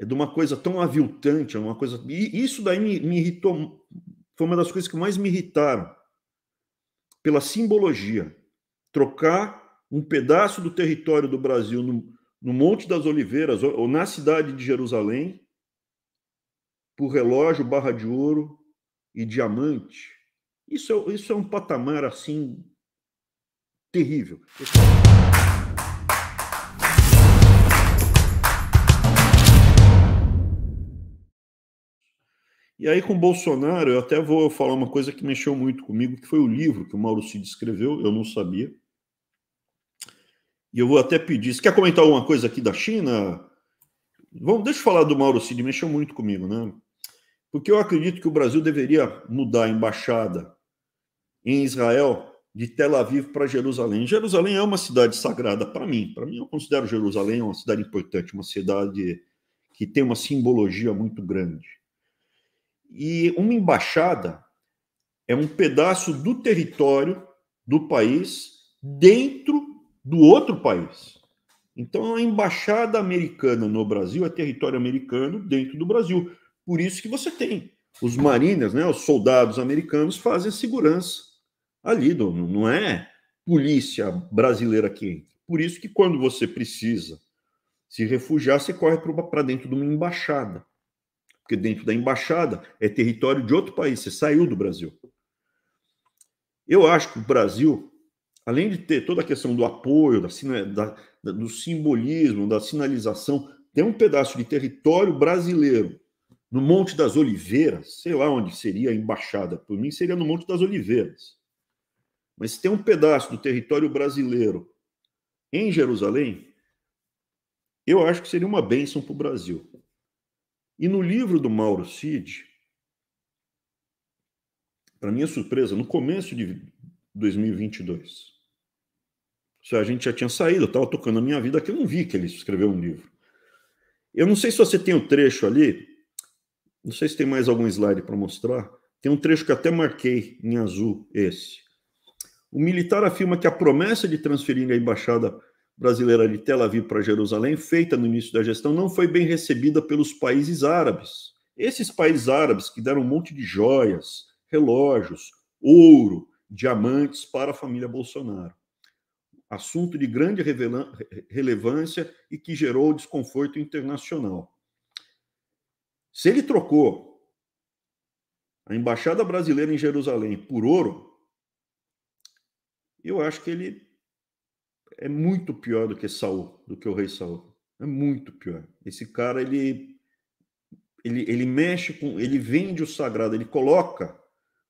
é de uma coisa tão aviltante, é uma coisa. E isso daí me, me irritou. Foi uma das coisas que mais me irritaram pela simbologia. Trocar um pedaço do território do Brasil no, no Monte das Oliveiras ou, ou na cidade de Jerusalém por relógio, barra de ouro e diamante. Isso é, isso é um patamar assim terrível. E aí, com Bolsonaro, eu até vou falar uma coisa que mexeu muito comigo, que foi o livro que o Mauro Cid escreveu, eu não sabia. E eu vou até pedir. Você quer comentar alguma coisa aqui da China? Vamos, deixa eu falar do Mauro Cid, mexeu muito comigo, né? Porque eu acredito que o Brasil deveria mudar a embaixada em Israel de Tel Aviv para Jerusalém. Jerusalém é uma cidade sagrada para mim. Para mim, eu considero Jerusalém uma cidade importante, uma cidade que tem uma simbologia muito grande. E uma embaixada é um pedaço do território do país dentro do outro país. Então, a embaixada americana no Brasil é território americano dentro do Brasil. Por isso que você tem os marinas, né, os soldados americanos fazem a segurança ali, não é polícia brasileira que entra. Por isso que quando você precisa se refugiar, você corre para dentro de uma embaixada porque dentro da embaixada é território de outro país, você saiu do Brasil. Eu acho que o Brasil, além de ter toda a questão do apoio, da, da, do simbolismo, da sinalização, tem um pedaço de território brasileiro no Monte das Oliveiras, sei lá onde seria a embaixada, por mim seria no Monte das Oliveiras. Mas tem um pedaço do território brasileiro em Jerusalém, eu acho que seria uma bênção para o Brasil. E no livro do Mauro Cid, para minha surpresa, no começo de 2022, se a gente já tinha saído, eu estava tocando a minha vida, que eu não vi que ele escreveu um livro. Eu não sei se você tem o um trecho ali, não sei se tem mais algum slide para mostrar. Tem um trecho que até marquei em azul esse. O militar afirma que a promessa de transferir a embaixada brasileira de Tel Aviv para Jerusalém, feita no início da gestão, não foi bem recebida pelos países árabes. Esses países árabes que deram um monte de joias, relógios, ouro, diamantes para a família Bolsonaro. Assunto de grande relevância e que gerou desconforto internacional. Se ele trocou a embaixada brasileira em Jerusalém por ouro, eu acho que ele é muito pior do que Saul, do que o rei Saul. É muito pior. Esse cara ele ele, ele mexe com, ele vende o sagrado, ele coloca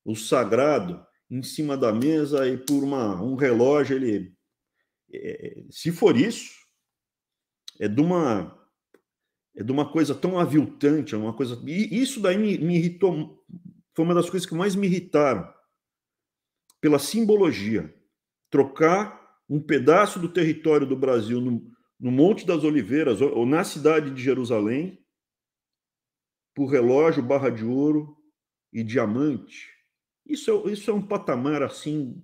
o sagrado em cima da mesa e por uma, um relógio ele é, é se for isso é de uma é de uma coisa tão aviltante, é uma coisa e isso daí me, me irritou, foi uma das coisas que mais me irritaram pela simbologia, trocar um pedaço do território do Brasil no, no Monte das Oliveiras ou, ou na cidade de Jerusalém por relógio, barra de ouro e diamante. Isso é, isso é um patamar assim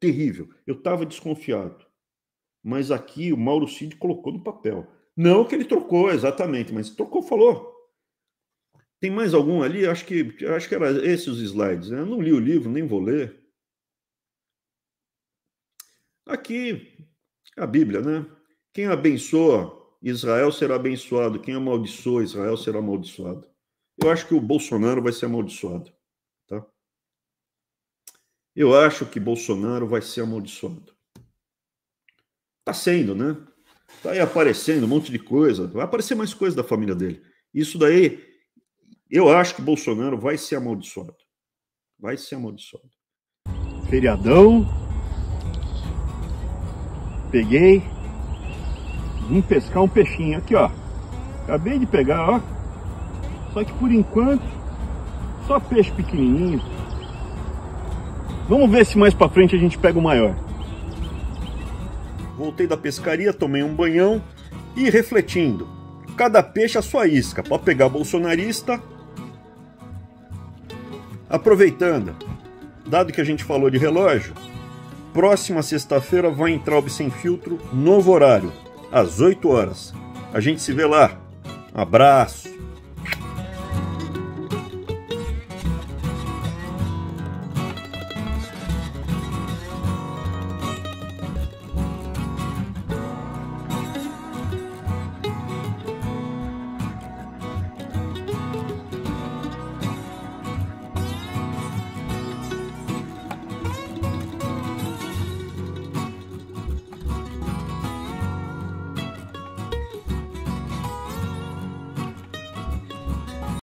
terrível. Eu estava desconfiado. Mas aqui o Mauro Cid colocou no papel. Não que ele trocou exatamente, mas trocou, falou. Tem mais algum ali? Acho que acho que era esses os slides. Né? Eu não li o livro, nem vou ler. Aqui, a Bíblia, né? Quem abençoa Israel será abençoado, quem amaldiçoa Israel será amaldiçoado. Eu acho que o Bolsonaro vai ser amaldiçoado, tá? Eu acho que Bolsonaro vai ser amaldiçoado. Tá sendo, né? Tá aí aparecendo um monte de coisa. Vai aparecer mais coisa da família dele. Isso daí, eu acho que Bolsonaro vai ser amaldiçoado. Vai ser amaldiçoado. Feriadão, Peguei. Vim pescar um peixinho aqui, ó. Acabei de pegar, ó. Só que por enquanto, só peixe pequenininho. Vamos ver se mais para frente a gente pega o maior. Voltei da pescaria, tomei um banhão e refletindo. Cada peixe a sua isca, para pegar bolsonarista. Aproveitando, dado que a gente falou de relógio, próxima sexta-feira vai entrar o Sem Filtro, novo horário, às 8 horas. A gente se vê lá. Um abraço.